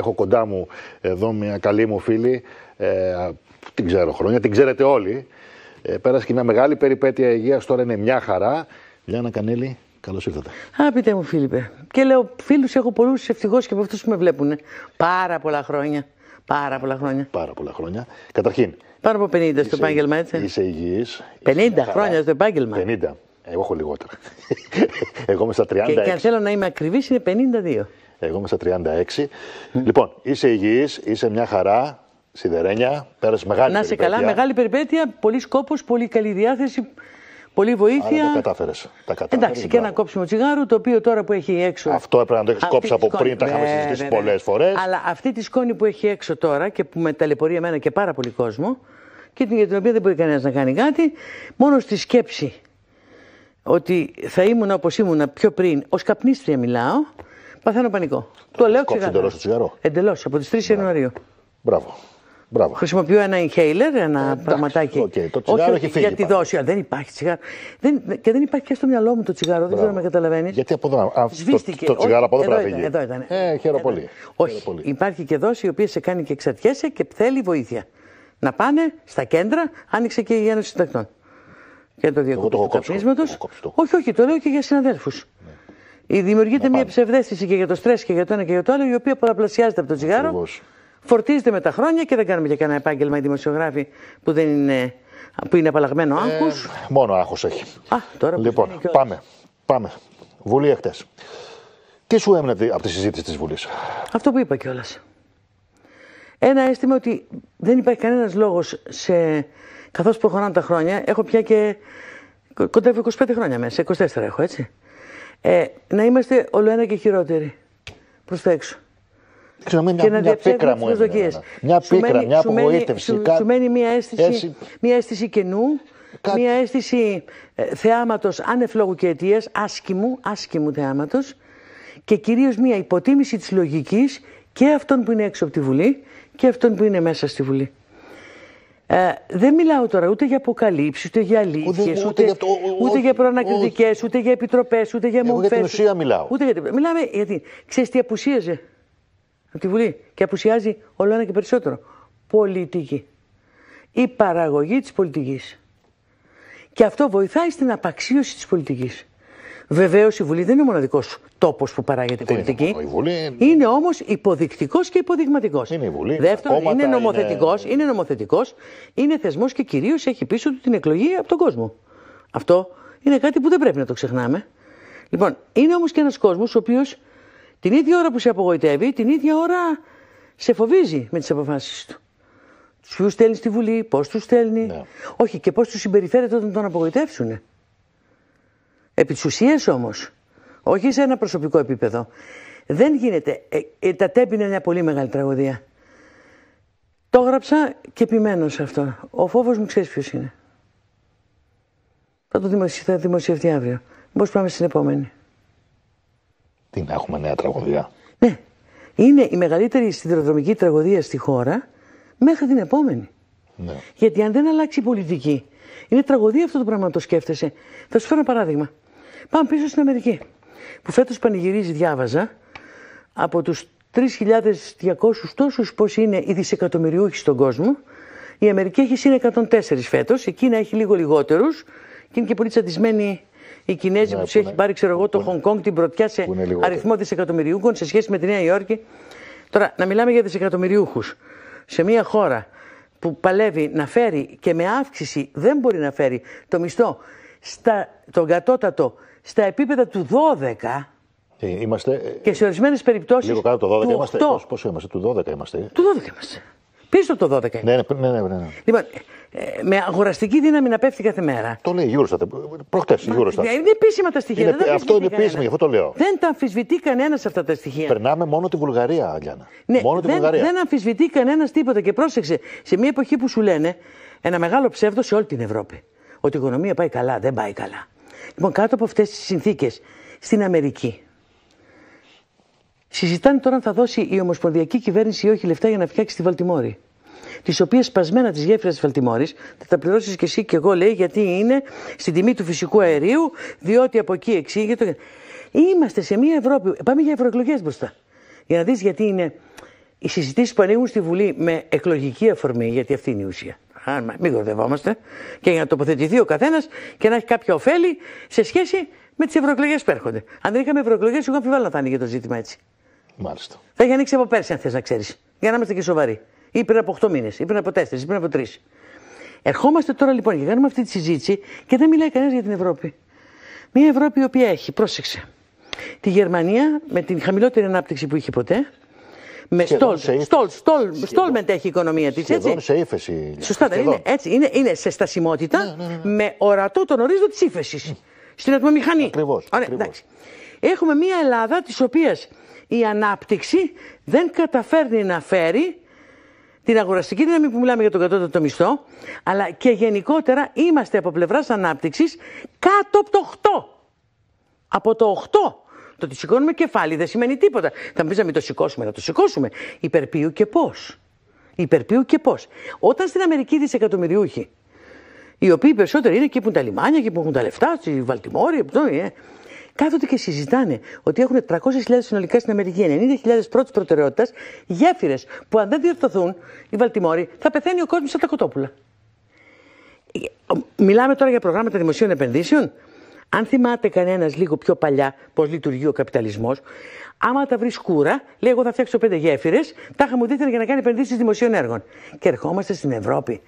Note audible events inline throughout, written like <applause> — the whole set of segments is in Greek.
Έχω κοντά μου εδώ μια καλή μου φίλη, ε, την ξέρω χρόνια, την ξέρετε όλοι. Ε, πέρασε και μια μεγάλη περιπέτεια υγείας, τώρα είναι μια χαρά. Λιάννα Κανέλη, καλώς ήρθατε. Αγαπητέ μου Φίλιππε. Και λέω, φίλους έχω πολλούς, ευτυχώς και από αυτούς που με βλέπουν. Πάρα πολλά χρόνια. Πάρα πολλά χρόνια. Πάρα πολλά χρόνια. Καταρχήν. πάρα από 50 είσαι, στο επάγγελμα, έτσι. Είσαι υγιής. 50 χρόνια στο επάγγελμα. 50. Εγώ έχω λιγότερα. <laughs> Εγώ είμαι στα 30. Και, και αν θέλω να είμαι ακριβής, είναι 52. Εγώ είμαι στα 36. Λοιπόν, είσαι υγιής, είσαι μια χαρά. Σιδερένια, πέρασες μεγάλη Να σε καλά, μεγάλη περιπέτεια, πολύ σκόπος, πολύ καλή διάθεση, πολύ βοήθεια. Αλλά τα κατάφερες. Τα κατάφερες, Εντάξει, και ένα κόψιμο τσιγάρου, το οποίο τώρα που έχει έξω. Αυτό έπρεπε να το έχεις κόψει από πριν, τα είχαμε ναι, συζητήσει πολλές φορές. Αλλά αυτή τη σκόνη που έχει έξω τώρα και που με ταλαιπωρεί εμένα και πάρα πολύ κόσμο και για την οποία δεν μπορεί κανένας να κάνει κάτι, μόνο στη σκέψη ότι θα ήμουν όπως ήμουν πιο πριν, ως καπνίστρια μιλάω, Παθαίνω πανικό. Το, το λέω ξεκάθαρα. εντελώς το τσιγαρό. Εντελώς, από τις 3 ναι. Ιανουαρίου. Μπράβο. Μπράβο. Χρησιμοποιώ ένα inhaler, ένα ε, πραγματάκι. Okay. Το τσιγάρο όχι, έχει φύγει. Για τη δόση. Δεν υπάρχει τσιγάρο. Δεν, και δεν υπάρχει και στο μυαλό μου το τσιγάρο. Μπράβο. Δεν ξέρω να με καταλαβαίνεις. Γιατί από εδώ. Α, Σβήστηκε. Το, το τσιγάρο από εδώ πρέπει να φύγει. Εδώ ήταν. Ε, χαίρο πολύ. Όχι. Χαίρο πολύ. Υπάρχει και δόση η οποία σε κάνει και εξαρτιέσαι και θέλει βοήθεια. Να πάνε στα κέντρα, άνοιξε και η Ένωση Συντακτών. Και το διακοπή του καπνίσματο. Όχι, όχι, το λέω και για συναδέλφους. Ναι. Δημιουργείται μια ψευδέστηση και για το στρες και για το ένα και για το άλλο, η οποία πολλαπλασιάζεται από το τσιγάρο. Ακριβώς. Φορτίζεται με τα χρόνια και δεν κάνουμε και κανένα επάγγελμα οι δημοσιογράφοι που δεν είναι, που είναι απαλλαγμένο άγχο. Ε, μόνο άγχος έχει. Α, τώρα λοιπόν, πάμε. πάμε. Βουλή εχθές. Τι σου έμεινε από τη συζήτηση της Βουλής, Αυτό που είπα κιόλας. Ένα αίσθημα ότι δεν υπάρχει κανένας λόγος σε. Καθώς προχωράνε τα χρόνια, έχω πια και. Κοντεύω 25 χρόνια μέσα, 24 έχω έτσι ε, να είμαστε όλο ένα και χειρότεροι προς τα έξω. μια, και να μια πίκρα μου Μια πίκρα, μια απογοήτευση. Σου, μένει μια αίσθηση, καινού, μια αίσθηση κενού, μια ε, θεάματος ανεφλόγου και αιτίας, άσκημου, άσκημου θεάματος και κυρίως μια υποτίμηση της λογικής και αυτών που είναι έξω από τη Βουλή και αυτών που είναι μέσα στη Βουλή. Ε, δεν μιλάω τώρα ούτε για αποκαλύψεις, ούτε για αλήθειες, ούτε, ούτε, για, το, ούτε για προανακριτικέ, ούτε για επιτροπές, ούτε για την ουσία μιλάω. Ούτε για την... Μιλάμε γιατί. Ξέρεις τι απουσίαζε από τη Βουλή και απουσιάζει όλο ένα και περισσότερο. Πολιτική. Η παραγωγή της πολιτικής. Και αυτό βοηθάει στην απαξίωση της πολιτικής. Βεβαίως η Βουλή δεν είναι ο μοναδικός τόπος που παράγεται δεν πολιτική. Είναι, Βουλή... είναι όμως υποδεικτικός και υποδειγματικός. Είναι η Βουλή. Δεύτερον, είναι νομοθετικός. Είναι... είναι είναι θεσμός και κυρίως έχει πίσω του την εκλογή από τον κόσμο. Αυτό είναι κάτι που δεν πρέπει να το ξεχνάμε. Λοιπόν, είναι όμως και ένας κόσμος ο οποίος την ίδια ώρα που σε απογοητεύει, την ίδια ώρα σε φοβίζει με τις αποφάσεις του. Του ποιους στέλνεις στη Βουλή, πώς τους στέλνει. Ναι. Όχι, και πώς τους συμπεριφέρεται όταν τον απογοητεύσουν. Επί της ουσίας όμως, όχι σε ένα προσωπικό επίπεδο, δεν γίνεται. Ε, ε, τα τέμπη είναι μια πολύ μεγάλη τραγωδία. Το έγραψα και επιμένω σε αυτό. Ο φόβος μου ξέρεις ποιος είναι. Θα το θα δημοσιευτεί αύριο. Μπορείς πάμε στην επόμενη. Τι να έχουμε νέα τραγωδία. Ναι. Είναι η μεγαλύτερη σιδηροδρομική τραγωδία στη χώρα μέχρι την επόμενη. Ναι. Γιατί αν δεν αλλάξει η πολιτική, είναι τραγωδία αυτό το πράγμα να το σκέφτεσαι. Θα σου φέρω ένα παράδειγμα. Πάμε πίσω στην Αμερική. Που φέτος πανηγυρίζει, διάβαζα, από τους 3.200 τόσου πώ είναι οι δισεκατομμυριούχοι στον κόσμο. Η Αμερική έχει σύν 104 φέτος, η Κίνα έχει λίγο λιγότερους και είναι και πολύ τσαντισμένοι οι Κινέζοι ναι, που τους έχει πάρει, ξέρω εγώ, το Χονγκ Κόνγκ την πρωτιά σε αριθμό δισεκατομμυριούχων σε σχέση με τη Νέα Υόρκη. Τώρα, να μιλάμε για δισεκατομμυριούχους σε μια χώρα που παλεύει να φέρει και με αύξηση δεν μπορεί να φέρει το μισθό στα, τον κατώτατο στα επίπεδα του 12. είμαστε, ε, και σε ορισμένες περιπτώσεις. Λίγο κάτω το 12 είμαστε. Πόσο, είμαστε, του 12 είμαστε. Του 12 είμαστε. Πίσω το 12. Ναι, ναι, ναι, ναι. ναι, ναι. Λοιπόν, ε, με αγοραστική δύναμη να πέφτει κάθε μέρα. Το λέει η Eurostat. Προχτές η Eurostat. Είναι επίσημα τα στοιχεία. Είναι, δεν αυτό είναι γι' αυτό το λέω. Δεν τα αμφισβητεί κανένας αυτά τα στοιχεία. Περνάμε μόνο τη Βουλγαρία, Αλιάνα. Ναι, μόνο τη δεν, Βουλγαρία. Δεν αμφισβητεί κανένας τίποτα. Και πρόσεξε, σε μια εποχή που σου λένε ένα μεγάλο ψεύδο σε όλη την Ευρώπη. Ότι η οικονομία πάει καλά, δεν πάει καλά. Λοιπόν, κάτω από αυτές τις συνθήκες στην Αμερική, συζητάνε τώρα αν θα δώσει η Ομοσπονδιακή Κυβέρνηση ή όχι λεφτά για να φτιάξει τη Βαλτιμόρη. Τις οποίες σπασμένα τη γέφυρα της Βαλτιμόρης θα τα πληρώσεις και εσύ και εγώ, λέει, γιατί είναι στην τιμή του φυσικού αερίου, διότι από εκεί εξήγεται. Είμαστε σε μια Ευρώπη. Πάμε για ευρωεκλογές μπροστά. Για να δεις γιατί είναι οι συζητήσεις που ανοίγουν στη Βουλή με εκλογική αφορμή, γιατί αυτή είναι η ουσία μην κορδευόμαστε, και για να τοποθετηθεί ο καθένας και να έχει κάποια ωφέλη σε σχέση με τις ευρωεκλογές που έρχονται. Αν δεν είχαμε ευρωεκλογές, εγώ αμφιβάλλω να θα άνοιγε το ζήτημα έτσι. Μάλιστα. Θα είχε ανοίξει από πέρσι, αν θες να ξέρεις. Για να είμαστε και σοβαροί. Ή πριν από 8 μήνες, ή πριν από 4, ή πριν από 3. Ερχόμαστε τώρα λοιπόν και κάνουμε αυτή τη συζήτηση και δεν μιλάει κανένας για την Ευρώπη. Μια Ευρώπη η οποία έχει, πρόσεξε, τη Γερμανία με την χαμηλότερη ανάπτυξη που είχε ποτέ, με στόλ. Στόλ, στόλ, στόλμεντ έχει η οικονομία της. Σχεδόν σε ύφεση. Σωστά, είναι. Έτσι, είναι, είναι σε στασιμότητα ναι, ναι, ναι. ναι. με ορατό τον ορίζοντα της ύφεσης. Στην ατμομηχανή. Ακριβώς. Έχουμε μια Ελλάδα της οποίας η ανάπτυξη δεν καταφέρνει να φέρει την αγοραστική δύναμη που μιλάμε για τον κατώτατο μισθό, αλλά και γενικότερα είμαστε από πλευράς ανάπτυξης κάτω από το 8. Από το 8. Το ότι σηκώνουμε κεφάλι δεν σημαίνει τίποτα. Θα μου πεις να μην το σηκώσουμε, να το σηκώσουμε. Υπερπίου και πώς. Υπερπίου και πώς. Όταν στην Αμερική δισεκατομμυριούχοι, οι οποίοι περισσότεροι είναι εκεί που είναι τα λιμάνια, εκεί που έχουν τα λεφτά, στη Βαλτιμόρη, ε, κάθονται και συζητάνε ότι έχουν 300.000 συνολικά στην Αμερική, 90.000 πρώτης προτεραιότητας, γέφυρες που αν δεν διορθωθούν οι Βαλτιμόροι, θα πεθαίνει ο κόσμος σαν τα κοτόπουλα. Ε, ε, μιλάμε τώρα για προγράμματα δημοσίων επενδύσεων. Αν θυμάται κανένας λίγο πιο παλιά πώς λειτουργεί ο καπιταλισμός, άμα τα βρει σκούρα, λέει: Εγώ θα φτιάξω πέντε γέφυρες, τα είχαμε δίθεν για να κάνει επενδύσεις δημοσίων έργων. Και ερχόμαστε στην Ευρώπη,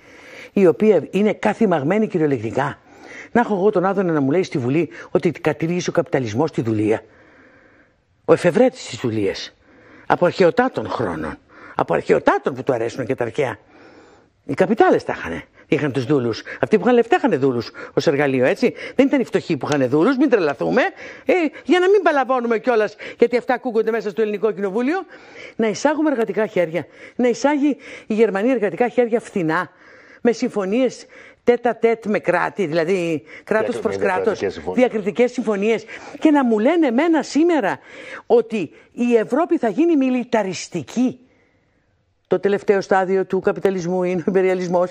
η οποία είναι καθημαγμένη κυριολεκτικά. Να έχω εγώ τον Άδωνα να μου λέει στη Βουλή ότι κατήργησε ο καπιταλισμός τη δουλεία. Ο εφευρέτης της δουλείας. Από αρχαιοτάτων χρόνων. Από αρχαιοτάτων που του αρέσουν και τα αρχαία. Οι καπιτάλες τα είχαν είχαν τους δούλους. Αυτοί που είχαν λεφτά είχαν δούλους ως εργαλείο, έτσι. Δεν ήταν οι φτωχοί που είχαν δούλους, μην τρελαθούμε. Ε, για να μην παλαβώνουμε κιόλας, γιατί αυτά ακούγονται μέσα στο ελληνικό κοινοβούλιο. Να εισάγουμε εργατικά χέρια. Να εισάγει η Γερμανία εργατικά χέρια φθηνά. Με συμφωνίες τέτα τέτ με κράτη, δηλαδή κράτος προς κράτο, διακριτικές συμφωνίες. Και να μου λένε εμένα σήμερα ότι η Ευρώπη θα γίνει μιλιταριστική. Το τελευταίο στάδιο του καπιταλισμού είναι ο υπεριαλισμός.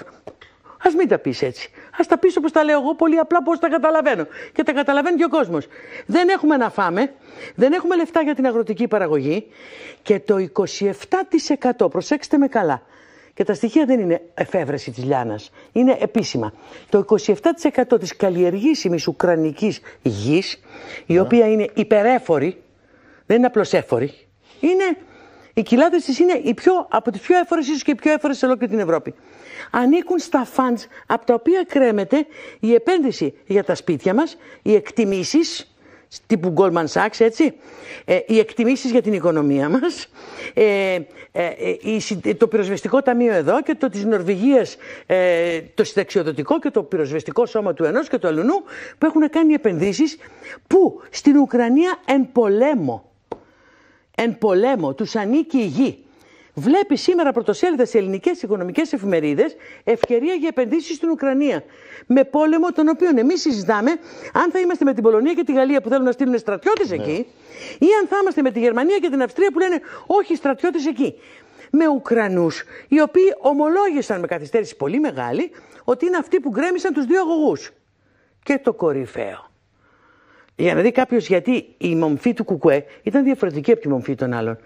Ας μην τα πεις έτσι. Ας τα πεις όπως τα λέω εγώ, πολύ απλά πώς τα καταλαβαίνω. Και τα καταλαβαίνει και ο κόσμος. Δεν έχουμε να φάμε, δεν έχουμε λεφτά για την αγροτική παραγωγή και το 27%, προσέξτε με καλά, και τα στοιχεία δεν είναι εφεύρεση της Λιάνας, είναι επίσημα. Το 27% της καλλιεργήσιμης ουκρανικής γης, η ναι. οποία είναι υπερέφορη, δεν είναι απλώς έφορη, είναι οι κοιλάδες της είναι πιο, από τις πιο έφορες, ίσως και οι πιο έφορες σε ολόκληρη την Ευρώπη. Ανήκουν στα φαντ από τα οποία κρέμεται η επένδυση για τα σπίτια μας, οι εκτιμήσεις, τύπου Goldman Sachs, έτσι, ε, οι εκτιμήσεις για την οικονομία μας, ε, ε, ε το πυροσβεστικό ταμείο εδώ και το της Νορβηγίας, ε, το συνταξιοδοτικό και το πυροσβεστικό σώμα του ενός και του αλλού, που έχουν κάνει επενδύσεις που στην Ουκρανία εν πολέμο εν πολέμο, τους ανήκει η γη. Βλέπει σήμερα πρωτοσέλιδα σε ελληνικές οικονομικές εφημερίδες ευκαιρία για επενδύσεις στην Ουκρανία. Με πόλεμο, τον οποίο εμείς συζητάμε αν θα είμαστε με την Πολωνία και τη Γαλλία που θέλουν να στείλουν στρατιώτες ναι. εκεί, ή αν θα είμαστε με τη Γερμανία και την Αυστρία που λένε όχι στρατιώτες εκεί. Με Ουκρανούς, οι οποίοι ομολόγησαν με καθυστέρηση πολύ μεγάλη ότι είναι αυτοί που γκρέμισαν τους δύο αγωγούς. Και το κορυφαίο. Για να δει κάποιος γιατί η μομφή του Κουκουέ ήταν διαφορετική από τη μομφή των άλλων.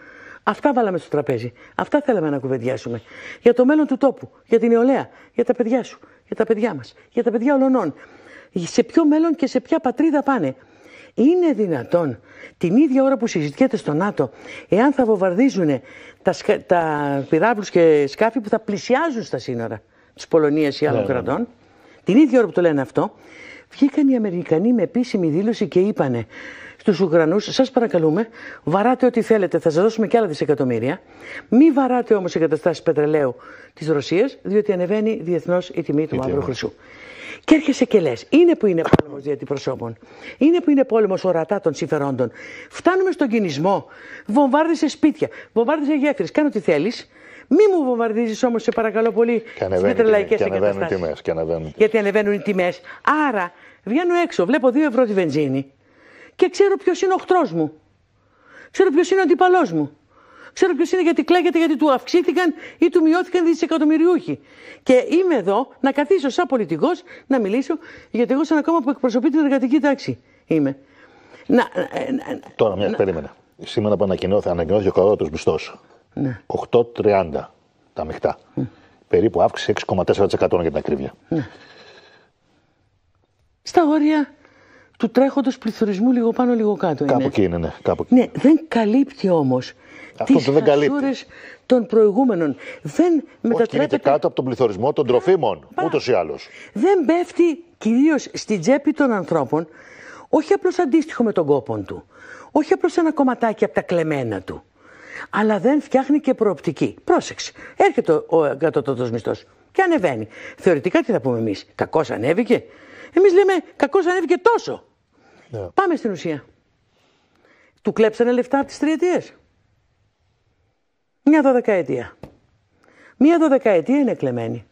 Αυτά βάλαμε στο τραπέζι. Αυτά θέλαμε να κουβεντιάσουμε. Για το μέλλον του τόπου, για την νεολαία, για τα παιδιά σου, για τα παιδιά μας, για τα παιδιά ολονών. Σε ποιο μέλλον και σε ποια πατρίδα πάνε. Είναι δυνατόν την ίδια ώρα που συζητιέται στο ΝΑΤΟ, εάν θα βομβαρδίζουν τα, σκα... τα πυράβλους και σκάφη που θα πλησιάζουν στα σύνορα της Πολωνίας ή άλλων ναι, ναι. κρατών, την ίδια ώρα που το λένε αυτό, βγήκαν οι Αμερικανοί με επίσημη δήλωση και είπανε στους Ουκρανούς, σας παρακαλούμε, βαράτε ό,τι θέλετε, θα σας δώσουμε κι άλλα δισεκατομμύρια. Μη βαράτε όμως εγκαταστάσεις πετρελαίου της Ρωσίας, διότι ανεβαίνει διεθνώς η τιμή του μαύρου χρυσού. Και έρχεσαι και λες: Είναι που είναι πόλεμος αντιπροσώπων. Είναι που είναι πόλεμος ορατά των συμφερόντων. Φτάνουμε στον κινησμό. Βομβάρδισε σπίτια, βομβάρδισε γέφυρες. Κάνω τι θέλεις. Μη μου βομβαρδίζεις όμως, σε παρακαλώ πολύ, τι πετρελαϊκέ εγκαταστάσει. ανεβαίνουν Γιατί ανεβαίνουν οι τιμές. Άρα βγαίνω έξω, βλέπω 2 ευρώ τη βενζίνη και ξέρω ποιος είναι ο χτρό μου. Ξέρω ποιος είναι ο αντιπαλός μου. Ξέρω ποιος είναι γιατί κλαίγεται, γιατί του αυξήθηκαν ή του μειώθηκαν δισεκατομμυριούχοι. Και είμαι εδώ να καθίσω σαν πολιτικός να μιλήσω, γιατί εγώ σαν ακόμα που εκπροσωπεί την εργατική τάξη είμαι. Να, ε, ε, ε, Τώρα, μια, περίμενα. Σήμερα που ανακοινώθηκε ο του μισθός. 8,30 ναι. τα μεχτά. Ναι. Περίπου αύξηση 6,4% για την ακρίβεια. Ναι. Στα όρια του τρέχοντος πληθωρισμού, λίγο πάνω, λίγο κάτω. Κάπου εκεί είναι, ναι. Κάπου ναι δεν καλύπτει όμως. τι τις των προηγούμενων. Δεν μετατρέπεται. κάτω από τον πληθωρισμό των τροφίμων, ούτως ή άλλως. Δεν πέφτει κυρίως στην τσέπη των ανθρώπων, όχι απλώς αντίστοιχο με τον κόπον του. Όχι απλώς ένα κομματάκι από τα κλεμμένα του αλλά δεν φτιάχνει και προοπτική. Πρόσεξε. Έρχεται ο κατώτατο μισθός και ανεβαίνει. Θεωρητικά τι θα πούμε εμείς, κακός ανέβηκε. Εμείς λέμε κακός ανέβηκε τόσο. Ναι. Πάμε στην ουσία. Του κλέψανε λεφτά από τις τριετίες. Μια δωδεκαετία. Μια δωδεκαετία είναι κλεμμένη.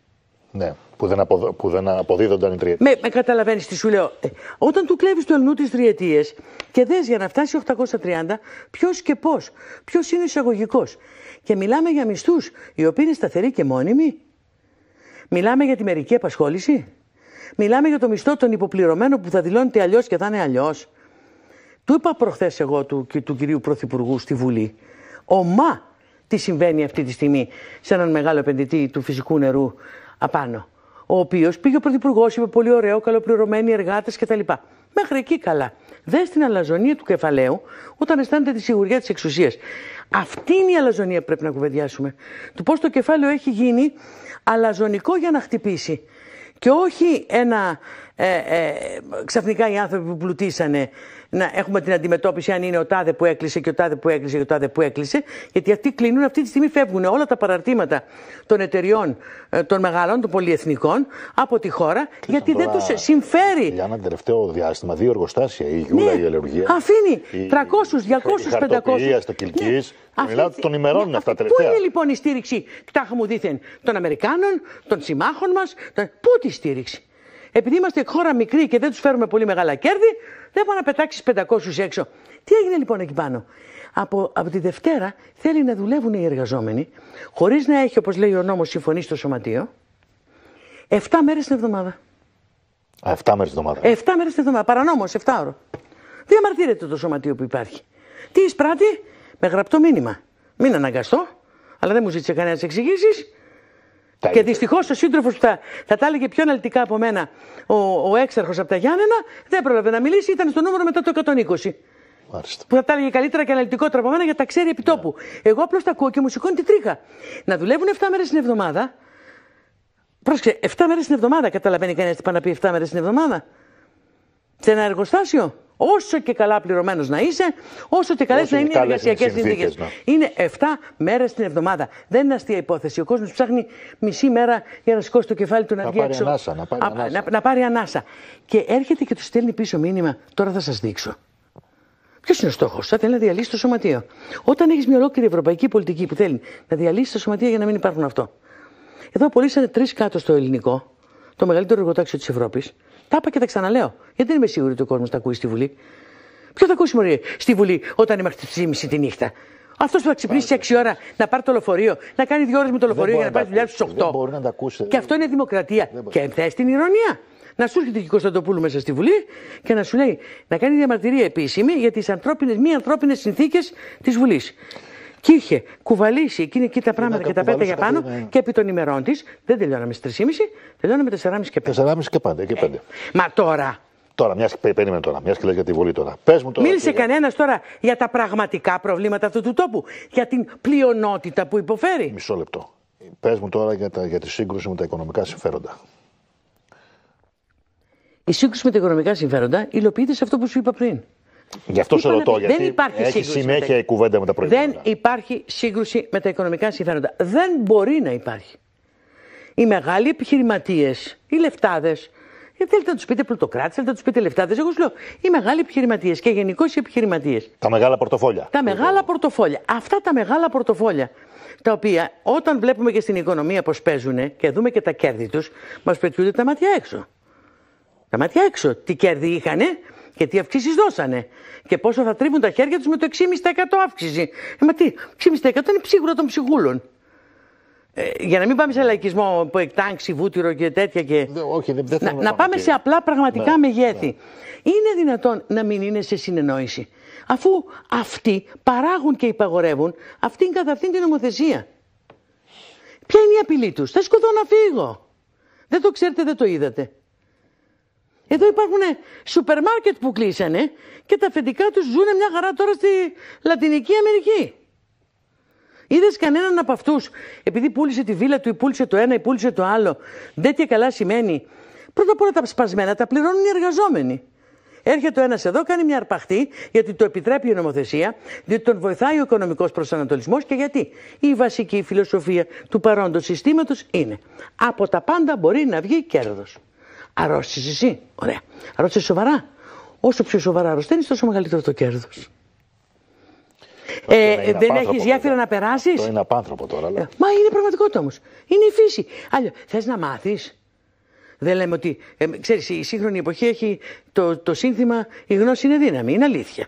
Ναι. Που δεν, αποδ... που δεν αποδίδονταν οι τριετίες. Με, με καταλαβαίνεις τι σου λέω. Ε, όταν του κλέβεις του ελνού τις τριετίες και δες για να φτάσει 830, ποιος και πώς, ποιος είναι εισαγωγικός. Και μιλάμε για μισθούς οι οποίοι είναι σταθεροί και μόνιμοι. Μιλάμε για τη μερική απασχόληση. Μιλάμε για το μισθό των υποπληρωμένων που θα δηλώνεται αλλιώς και θα είναι αλλιώς. Του είπα προχθές εγώ του, του κυρίου Πρωθυπουργού στη Βουλή. Ομά τι συμβαίνει αυτή τη στιγμή σε έναν μεγάλο επενδυτή του φυσικού νερού απάνω ο οποίος πήγε ο πρωθυπουργός, είπε πολύ ωραίο, καλοπληρωμένοι εργάτες κτλ. Μέχρι εκεί καλά. Δε στην αλαζονία του κεφαλαίου, όταν αισθάνεται τη σιγουριά της εξουσίας. Αυτή είναι η αλαζονία που πρέπει να κουβεντιάσουμε. Του πώς το κεφάλαιο έχει γίνει αλαζονικό για να χτυπήσει. Και όχι ένα ε, ε, ξαφνικά οι άνθρωποι που πλουτίσανε να έχουμε την αντιμετώπιση αν είναι ο τάδε που έκλεισε και ο τάδε που έκλεισε και ο τάδε που έκλεισε. Γιατί αυτοί κλείνουν, αυτή τη στιγμή φεύγουν όλα τα παραρτήματα των εταιριών ε, των μεγάλων, των πολιεθνικών από τη χώρα, γιατί δεν του συμφέρει. Για ένα τελευταίο διάστημα, δύο εργοστάσια, η Γιούλα, ναι, η αλλεργια Αφήνει 300, 200, 500. Η στο Κιλκής Ναι. Μιλάω των ημερών ναι, αυτά τελευταία. Πού είναι λοιπόν η στήριξη, μου δίθεν, των Αμερικάνων, των συμμάχων μας. Πού τη στήριξη. Επειδή είμαστε χώρα μικρή και δεν τους φέρουμε πολύ μεγάλα κέρδη, δεν μπορεί να πετάξεις 500 έξω. Τι έγινε λοιπόν εκεί πάνω. Από, από τη Δευτέρα θέλει να δουλεύουν οι εργαζόμενοι, χωρίς να έχει, όπως λέει ο νόμος, συμφωνεί στο σωματείο, 7 μέρες την εβδομάδα. 7 μέρες την εβδομάδα. 7 μέρες την εβδομάδα. Παρανόμως, 7 ώρο. Διαμαρτύρεται το σωματείο που υπάρχει. Τι εισπράττει, με γραπτό μήνυμα. Μην αναγκαστώ, αλλά δεν μου ζήτησε κανένα εξηγήσεις. Τα και δυστυχώς ο σύντροφος που θα, θα τα έλεγε πιο αναλυτικά από μένα, ο, ο έξαρχος από τα Γιάννενα, δεν πρόλαβε να μιλήσει, ήταν στο νούμερο μετά το 120. Μάλιστα. Που θα τα έλεγε καλύτερα και αναλυτικότερα από μένα γιατί τα ξέρει επί τόπου. Ναι. Εγώ απλώς τα ακούω και μου σηκώνει τη τρίχα. Να δουλεύουν 7 μέρες την εβδομάδα. Πρόσεξε, 7 μέρες την εβδομάδα, καταλαβαίνει κανένας τι πάει να πει 7 μέρες την εβδομάδα. Σε ένα εργοστάσιο. Όσο και καλά πληρωμένος να είσαι, όσο και καλέ να είναι οι εργασιακέ συνθήκε. Ναι. Είναι 7 μέρες την εβδομάδα. Δεν είναι αστεία υπόθεση. Ο κόσμος ψάχνει μισή μέρα για να σηκώσει το κεφάλι του να, να έξω. Ανάσα, να, πάρει ανάσα. Και έρχεται και τους στέλνει πίσω μήνυμα. Τώρα θα σας δείξω. Ποιος είναι ο στόχος, θα θέλει να διαλύσει το σωματείο. Όταν έχεις μια ολόκληρη ευρωπαϊκή πολιτική που θέλει να διαλύσει τα σωματεία για να μην υπάρχουν αυτό. Εδώ απολύσανε τρεις κάτω στο ελληνικό, το μεγαλύτερο εργοτάξιο της Ευρώπης, τα είπα και τα ξαναλέω. Γιατί δεν είμαι σίγουρη ότι ο κόσμος τα ακούει στη Βουλή. Ποιο θα ακούσει μωρή, στη Βουλή όταν είμαστε στι 3.30 τη νύχτα. Αυτός που θα ξυπνήσει 6 ώρα να πάρει το λεωφορείο, να κάνει δύο ώρες με το λεωφορείο για να πάρει δουλειά στι 8. Δεν μπορεί να τα ακούσει. Και αυτό είναι δημοκρατία. Και θε την ηρωνία. Να σου έρχεται και η Κωνσταντοπούλου μέσα στη Βουλή και να σου λέει να κάνει διαμαρτυρία επίσημη για τις μη ανθρώπινες συνθήκες της Βουλής. Και είχε κουβαλήσει εκείνη εκεί τα πράγματα και τα πέταγε για πάνω ναι. και επί των ημερών της δεν τελειώναμε στις 3.30, τελειώναμε 4.30 και 5. 4.30 και 5. Και 5. Ε, μα τώρα. Τώρα, μιας και περίμενε τώρα, μιας και λέει για τη βολή τώρα. Πες μου τώρα. Μίλησε και... κανένας τώρα για τα πραγματικά προβλήματα αυτού του τόπου. Για την πλειονότητα που υποφέρει. Μισό λεπτό. Πες μου τώρα για, τα, για τη σύγκρουση με τα οικονομικά συμφέροντα. Η σύγκρουση με τα οικονομικά συμφέροντα υλοποιείται σε αυτό που σου είπα πριν. Γι' αυτό σε ρωτώ, γιατί δεν υπάρχει έχει συνέχεια η κουβέντα με τα προηγούμενα. Δεν υπάρχει σύγκρουση με τα οικονομικά συμφέροντα. Δεν μπορεί να υπάρχει. Οι μεγάλοι επιχειρηματίες, οι λεφτάδες, γιατί ε, θέλετε να τους πείτε πλουτοκράτη, θέλετε να τους πείτε λεφτάδες. Εγώ σου λέω, οι μεγάλοι επιχειρηματίες και γενικώς οι επιχειρηματίες. Τα μεγάλα πορτοφόλια. Τα μεγάλα πορτοφόλια. Αυτά τα μεγάλα πορτοφόλια, τα οποία όταν βλέπουμε και στην οικονομία πώς παίζουν και δούμε και τα κέρδη τους, μας πετιούνται τα μάτια έξω. Τα μάτια έξω. Τι κέρδη είχανε, και τι αυξήσεις δώσανε. Και πόσο θα τρίβουν τα χέρια τους με το 6,5% αύξηση. Ε, μα τι, 6,5% είναι ψίγουρα των ψυγούλων. Ε, για να μην πάμε σε λαϊκισμό που εκτάξει βούτυρο και τέτοια. Και... όχι, δεν να, να, πάμε σε απλά πραγματικά ναι, μεγέθη. Ναι. Είναι δυνατόν να μην είναι σε συνεννόηση. Αφού αυτοί παράγουν και υπαγορεύουν αυτήν καθ' αυτήν την νομοθεσία. Ποια είναι η απειλή τους, θα σκοτώ να φύγω. Δεν το ξέρετε, δεν το είδατε. Εδώ υπάρχουν ε, σούπερ μάρκετ που κλείσανε και τα αφεντικά τους ζουν μια χαρά τώρα στη Λατινική Αμερική. Είδες κανέναν από αυτούς, επειδή πούλησε τη βίλα του ή πούλησε το ένα ή πούλησε το άλλο, δεν και καλά σημαίνει. Πρώτα απ' όλα τα σπασμένα τα πληρώνουν οι εργαζόμενοι. Έρχεται ο ένας εδώ, κάνει μια αρπαχτή, γιατί το επιτρέπει η νομοθεσία, διότι τον βοηθάει ο οικονομικός προσανατολισμός και γιατί η βασική φιλοσοφία του παρόντος συστήματος είναι από τα πάντα μπορεί να βγει κέρδος. Αρρώστησες εσύ. Ωραία. Αρρώστησες σοβαρά. Όσο πιο σοβαρά αρρωσταίνεις, τόσο μεγαλύτερο το κέρδος. Ε, δεν έχεις διάφορα να περάσεις. Αυτό είναι απάνθρωπο τώρα. Αλλά... Ε, μα είναι πραγματικότητα όμως. Είναι η φύση. Άλλιω, θες να μάθεις. Δεν λέμε ότι. Ε, ξέρεις, η σύγχρονη εποχή έχει το, το σύνθημα Η γνώση είναι δύναμη. Είναι αλήθεια.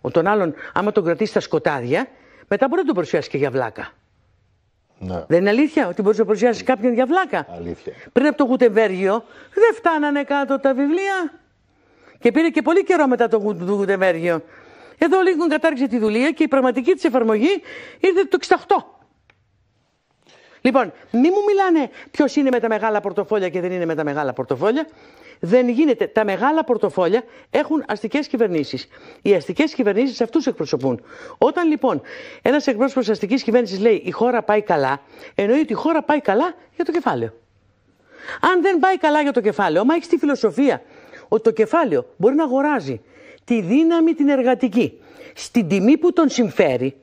Ο τον άλλον, άμα τον κρατήσεις στα σκοτάδια, μετά μπορεί να τον παρουσιάσεις και για βλάκα. Ναι. Δεν είναι αλήθεια ότι μπορείς να παρουσιάσεις κάποιον για βλάκα. Αλήθεια. Πριν από το Γουτεμβέργιο δεν φτάνανε κάτω τα βιβλία. Και πήρε και πολύ καιρό μετά το Γουτεμβέργιο. Εδώ ο κατάργησε τη δουλεία και η πραγματική της εφαρμογή ήρθε το 68. Λοιπόν, μη μου μιλάνε ποιος είναι με τα μεγάλα πορτοφόλια και δεν είναι με τα μεγάλα πορτοφόλια. Δεν γίνεται. Τα μεγάλα πορτοφόλια έχουν αστικές κυβερνήσεις. Οι αστικές κυβερνήσεις αυτούς εκπροσωπούν. Όταν λοιπόν ένας εκπρόσωπος αστικής κυβέρνησης λέει η χώρα πάει καλά, εννοεί ότι η χώρα πάει καλά για το κεφάλαιο. Αν δεν πάει καλά για το κεφάλαιο, μα έχει τη φιλοσοφία ότι το κεφάλαιο μπορεί να αγοράζει τη δύναμη την εργατική στην τιμή που τον συμφέρει,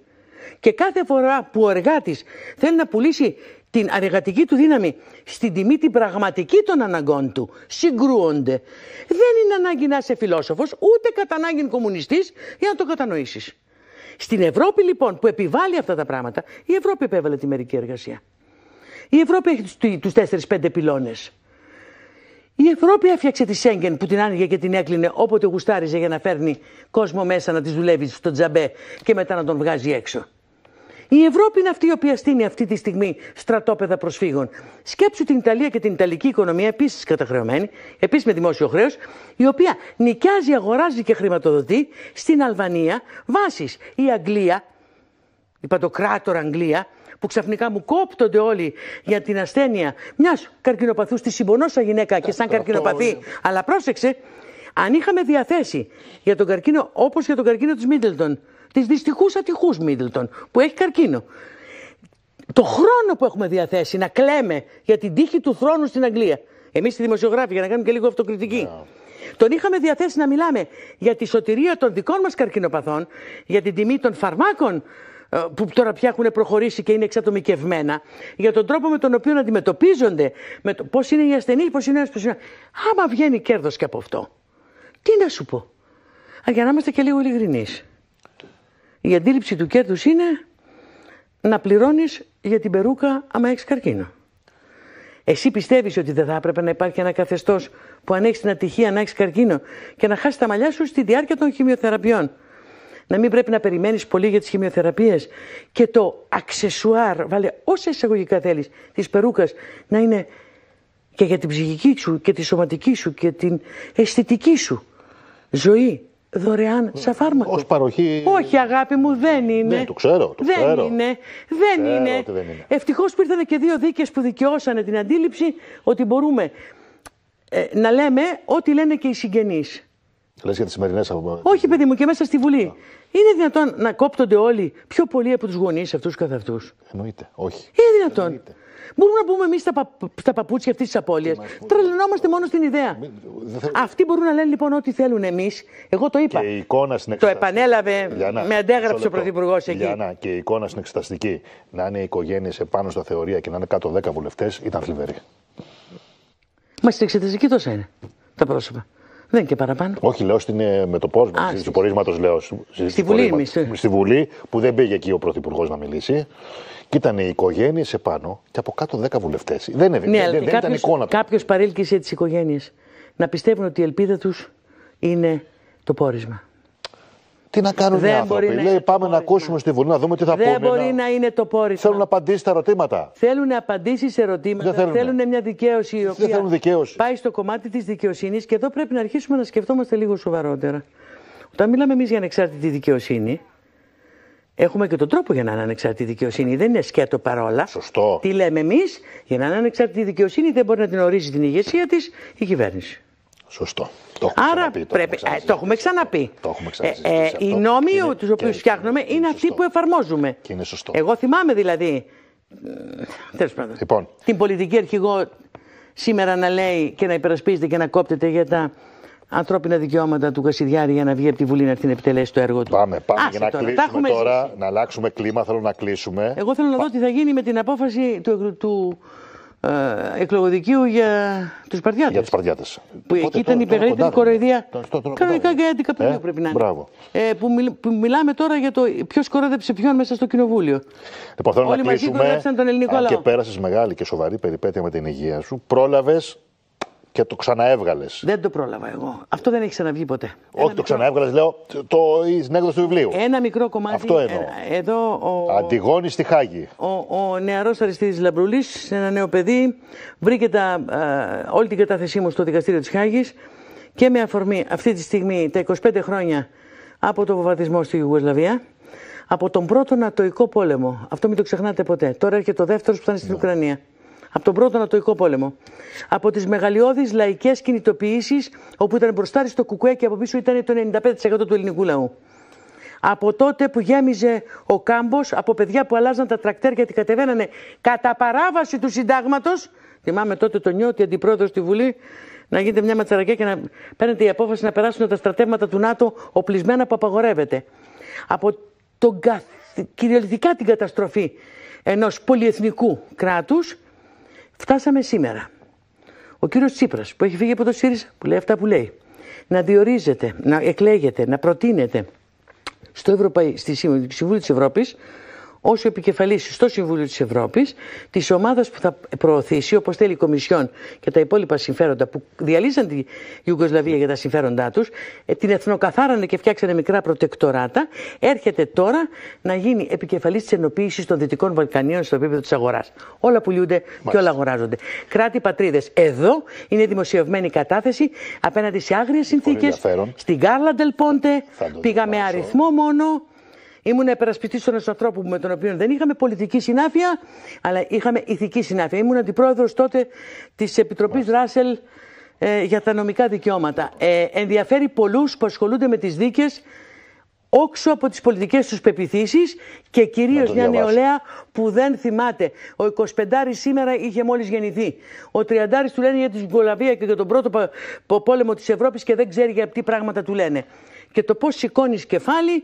και κάθε φορά που ο εργάτης θέλει να πουλήσει την αργατική του δύναμη στην τιμή την πραγματική των αναγκών του συγκρούονται. Δεν είναι ανάγκη να είσαι φιλόσοφος, ούτε κατά ανάγκη κομμουνιστής για να το κατανοήσεις. Στην Ευρώπη λοιπόν που επιβάλλει αυτά τα πράγματα, η Ευρώπη επέβαλε τη μερική εργασία. Η Ευρώπη έχει τους 4-5 πυλώνες. Η Ευρώπη έφτιαξε τη Σέγγεν που την άνοιγε και την έκλεινε όποτε γουστάριζε για να φέρνει κόσμο μέσα να της δουλεύει στο τζαμπέ και μετά να τον βγάζει έξω. Η Ευρώπη είναι αυτή η οποία στείνει αυτή τη στιγμή στρατόπεδα προσφύγων. Σκέψου την Ιταλία και την Ιταλική οικονομία, επίσης καταχρεωμένη, επίσης με δημόσιο χρέος, η οποία νοικιάζει, αγοράζει και χρηματοδοτεί στην Αλβανία βάσεις η Αγγλία, η παντοκράτορα Αγγλία, που ξαφνικά μου κόπτονται όλοι για την ασθένεια μιας καρκινοπαθούς, τη σαν γυναίκα και σαν καρκινοπαθή. Αλλά πρόσεξε, αν είχαμε διαθέσει για τον καρκίνο, όπως για τον καρκίνο της Μίτλτον, τη δυστυχούς ατυχούς Μίδλτον που έχει καρκίνο. Το χρόνο που έχουμε διαθέσει να κλαίμε για την τύχη του θρόνου στην Αγγλία. Εμείς οι δημοσιογράφοι, για να κάνουμε και λίγο αυτοκριτική. Yeah. Τον είχαμε διαθέσει να μιλάμε για τη σωτηρία των δικών μας καρκινοπαθών, για την τιμή των φαρμάκων ε, που τώρα πια έχουν προχωρήσει και είναι εξατομικευμένα, για τον τρόπο με τον οποίο αντιμετωπίζονται, με το πώς είναι οι ασθενείς, πώς είναι ένας πώ είναι. Άμα βγαίνει κέρδος και από αυτό, τι να σου πω. Α, για να είμαστε και λίγο ειλικρινείς. Η αντίληψη του κέρδους είναι να πληρώνεις για την περούκα άμα έχεις καρκίνο. Εσύ πιστεύεις ότι δεν θα έπρεπε να υπάρχει ένα καθεστώς που αν έχεις την ατυχία να έχεις καρκίνο και να χάσεις τα μαλλιά σου στη διάρκεια των χημειοθεραπείων. Να μην πρέπει να περιμένεις πολύ για τις χημειοθεραπείες και το αξεσουάρ, βάλε όσα εισαγωγικά θέλεις της περούκας, να είναι και για την ψυχική σου και τη σωματική σου και την αισθητική σου ζωή δωρεάν σαν φάρμακο. Ως παροχή. Όχι, αγάπη μου, δεν ναι, είναι. Ναι, το ξέρω. Το δεν ξέρω. είναι. Δεν, ξέρω είναι. δεν είναι. Ευτυχώς που ήρθαν και δύο δίκες που δικαιώσανε την αντίληψη ότι μπορούμε ε, να λέμε ό,τι λένε και οι συγγενείς. Λες για τις σημερινές από... Όχι, παιδί μου, και μέσα στη Βουλή. Είναι δυνατόν να κόπτονται όλοι πιο πολύ από τους γονείς αυτούς καθ' αυτούς. Εννοείται, όχι. Είναι δυνατόν. Μπορούμε να πούμε εμείς στα, πα, στα παπούτσια αυτής της απώλειας. Τρελαινόμαστε μόνο στην ιδέα. Αυτοί μπορούν να λένε λοιπόν ό,τι θέλουν εμείς. Εγώ το είπα. η εικόνα στην Το επανέλαβε, με αντέγραψε ο Πρωθυπουργός εκεί. Λιανά, και η εικόνα στην εξεταστική να είναι οι οικογένειες επάνω στα θεωρία και να είναι κάτω 10 βουλευτές ήταν θλιβερή. Μα στην εξεταστική τόσα είναι τα πρόσωπα. Δεν είναι και παραπάνω. Όχι, λέω στην, ε, με το πόρισμα του πορίσματος, λέω. Στη, Βουλή, ε. στη Βουλή, που δεν πήγε εκεί ο Πρωθυπουργός να μιλήσει. Και ήταν οι οικογένειες επάνω και από κάτω 10 βουλευτές. Δεν, ναι, δεν, δεν κάποιος, ήταν εικόνα τους. Κάποιος παρήλκησε τις οικογένειες να πιστεύουν ότι η ελπίδα τους είναι το πόρισμα. Τι να κάνουν δεν οι άνθρωποι. Λέει, πάμε να ακούσουμε στη Βουλή να δούμε τι θα πούνε. Δεν μπορεί να... είναι το πόρισμα. Θέλουν να απαντήσει τα ερωτήματα. Θέλουν να απαντήσει σε ερωτήματα. Δεν θέλουν. θέλουν μια δικαίωση η οποία δικαίωση. πάει στο κομμάτι της δικαιοσύνης και εδώ πρέπει να αρχίσουμε να σκεφτόμαστε λίγο σοβαρότερα. Όταν μιλάμε εμείς για ανεξάρτητη δικαιοσύνη, Έχουμε και τον τρόπο για να είναι ανεξαρτητή δικαιοσύνη. Δεν είναι σκέτο παρόλα. Σωστό. Τι λέμε εμείς, για να είναι ανεξαρτητή δικαιοσύνη δεν μπορεί να την ορίζει την ηγεσία της η κυβέρνηση. Σωστό. Το έχουμε Άρα ξαναπεί, το πρέπει. Έχουμε το έχουμε ξαναπεί. Το έχουμε Ε, ε, οι νόμοι τους οποίους φτιάχνουμε είναι, είναι αυτοί που εφαρμόζουμε. Και είναι σωστό. Εγώ θυμάμαι δηλαδή. Ε, Τέλος πάντων. Λοιπόν. Την πολιτική αρχηγό σήμερα να λέει και να υπερασπίζεται και να κόπτεται για τα ανθρώπινα δικαιώματα του Κασιδιάρη για να βγει από τη Βουλή να έρθει να επιτελέσει το έργο του. Πάμε, πάμε για να τώρα. κλείσουμε τώρα, να αλλάξουμε κλίμα. Θέλω να κλείσουμε. Εγώ θέλω να δω τι θα γίνει με την απόφαση του, του ε, εκλογοδικείου για τους Παρδιάτε. Για του Παρδιάτε. Που εκεί ήταν η μεγαλύτερη κοροϊδία. Κανονικά και 11 ε, πρέπει να είναι. Ε, που, μιλάμε τώρα για το ποιος κοροϊδέψε ποιον μέσα στο κοινοβούλιο. Λοιπόν, θέλω να κλείσουμε. Και πέρασες μεγάλη και σοβαρή περιπέτεια με την υγεία σου. Πρόλαβες και το ξαναέβγαλες. Δεν το πρόλαβα εγώ. Αυτό δεν έχει ξαναβγεί ποτέ. Όχι, το ξαναέβγαλες, λέω, το, η του βιβλίου. Ένα μικρό κομμάτι. Αυτό εννοώ. εδώ ο, Αντιγόνη στη Χάγη. Ο, ο, ο νεαρό Αριστίδη Λαμπρουλή, ένα νέο παιδί, βρήκε όλη την κατάθεσή μου στο δικαστήριο της Χάγης και με αφορμή αυτή τη στιγμή τα 25 χρόνια από το βομβαρδισμό στη Ιουγκοσλαβία. Από τον πρώτο Νατοϊκό πόλεμο. Αυτό μην το ξεχνάτε ποτέ. Τώρα έρχεται ο δεύτερος που θα στην ναι. Ουκρανία από τον πρώτο Ανατολικό Πόλεμο. Από τις μεγαλειώδεις λαϊκές κινητοποιήσεις, όπου ήταν μπροστάρι στο κουκουέ και από πίσω ήταν το 95% του ελληνικού λαού. Από τότε που γέμιζε ο κάμπος από παιδιά που αλλάζαν τα τρακτέρ γιατί κατεβαίνανε κατά παράβαση του συντάγματος. Θυμάμαι τότε τον Νιώτη, αντιπρόεδρος στη Βουλή, να γίνεται μια ματσαρακιά και να παίρνετε η απόφαση να περάσουν τα στρατεύματα του ΝΑΤΟ οπλισμένα που απαγορεύεται. Από τον καθ... κυριολεκτικά την καταστροφή ενός πολυεθνικού κράτους Φτάσαμε σήμερα. Ο κύριος Τσίπρας που έχει φύγει από το ΣΥΡΙΖΑ, που λέει αυτά που λέει, να διορίζεται, να εκλέγεται, να προτείνεται στο Ευρωπαϊ... στη Συμβουλή της Ευρώπης ως επικεφαλής στο Συμβούλιο της Ευρώπης, της ομάδας που θα προωθήσει, όπως θέλει η Κομισιόν και τα υπόλοιπα συμφέροντα που διαλύσαν τη Ιουγκοσλαβία για τα συμφέροντά τους, ε, την εθνοκαθάρανε και φτιάξανε μικρά προτεκτοράτα, έρχεται τώρα να γίνει επικεφαλής της ενοποίησης των Δυτικών Βαλκανίων στο επίπεδο της αγοράς. Όλα πουλούνται Μάλιστα. και όλα αγοράζονται. Κράτη πατρίδες. Εδώ είναι δημοσιευμένη κατάθεση απέναντι σε άγριες συνθήκες. Στην Κάρλαντελ Πόντε πήγαμε αριθμό μόνο. Ήμουν υπερασπιστή ενό ανθρώπου με τον οποίο δεν είχαμε πολιτική συνάφεια, αλλά είχαμε ηθική συνάφεια. Ήμουν αντιπρόεδρος τότε της Επιτροπής Ράσελ ε, για τα νομικά δικαιώματα. Ε, ενδιαφέρει πολλούς που ασχολούνται με τις δίκες όξω από τις πολιτικές τους πεπιθήσεις και κυρίως μια νεολαία που δεν θυμάται. Ο 25 σήμερα είχε μόλις γεννηθεί. Ο 30 του λένε για την Γκολαβία και για τον πρώτο πόλεμο της Ευρώπης και δεν ξέρει για τι πράγματα του λένε. Και το πώς σηκώνεις κεφάλι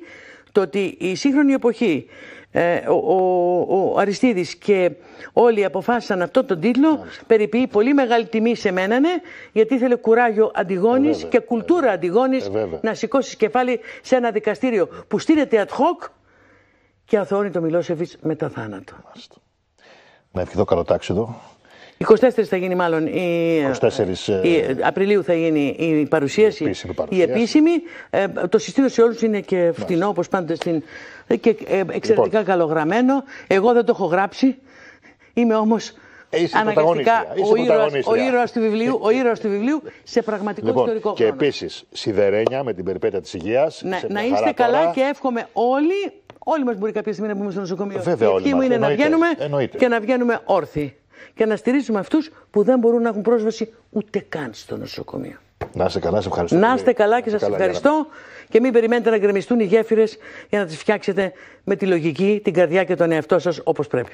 το ότι η σύγχρονη εποχή ε, ο, ο, Αριστίδης και όλοι αποφάσισαν αυτό τον τίτλο περιποιεί πολύ μεγάλη τιμή σε μένα ναι, γιατί ήθελε κουράγιο Αντιγόνης ε, και κουλτούρα ε, Αντιγόνης ε, να σηκώσει κεφάλι σε ένα δικαστήριο που στείνεται ad hoc και αθώνει το με μετά θάνατο. Να ευχηθώ καλό τάξιδο. 24 θα γίνει μάλλον η, 24, η, ε, Απριλίου θα γίνει η παρουσίαση, η επίσημη. Ε, το συστήνω σε όλους είναι και φτηνό όπως πάντα στην, ε, και λοιπόν. εξαιρετικά λοιπόν. καλογραμμένο. Εγώ δεν το έχω γράψει, είμαι όμως... Είσαι αναγκαστικά ο ήρωας, ο ήρωας του βιβλίου, ο ήρωας του βιβλίου σε πραγματικό λοιπόν, ιστορικό χρόνο. Και επίσης σιδερένια με την περιπέτεια της υγείας. Να, να είστε καλά και εύχομαι όλοι, όλοι μας μπορεί κάποια στιγμή να πούμε στο νοσοκομείο. Βέβαια, η ευχή μου είναι να βγαίνουμε και να βγαίνουμε όρθιοι και να στηρίζουμε αυτούς που δεν μπορούν να έχουν πρόσβαση ούτε καν στο νοσοκομείο. Να είστε καλά, σε ευχαριστώ. Να είστε καλά και σα ευχαριστώ. Και μην περιμένετε να γκρεμιστούν οι γέφυρες για να τις φτιάξετε με τη λογική, την καρδιά και τον εαυτό σας όπως πρέπει.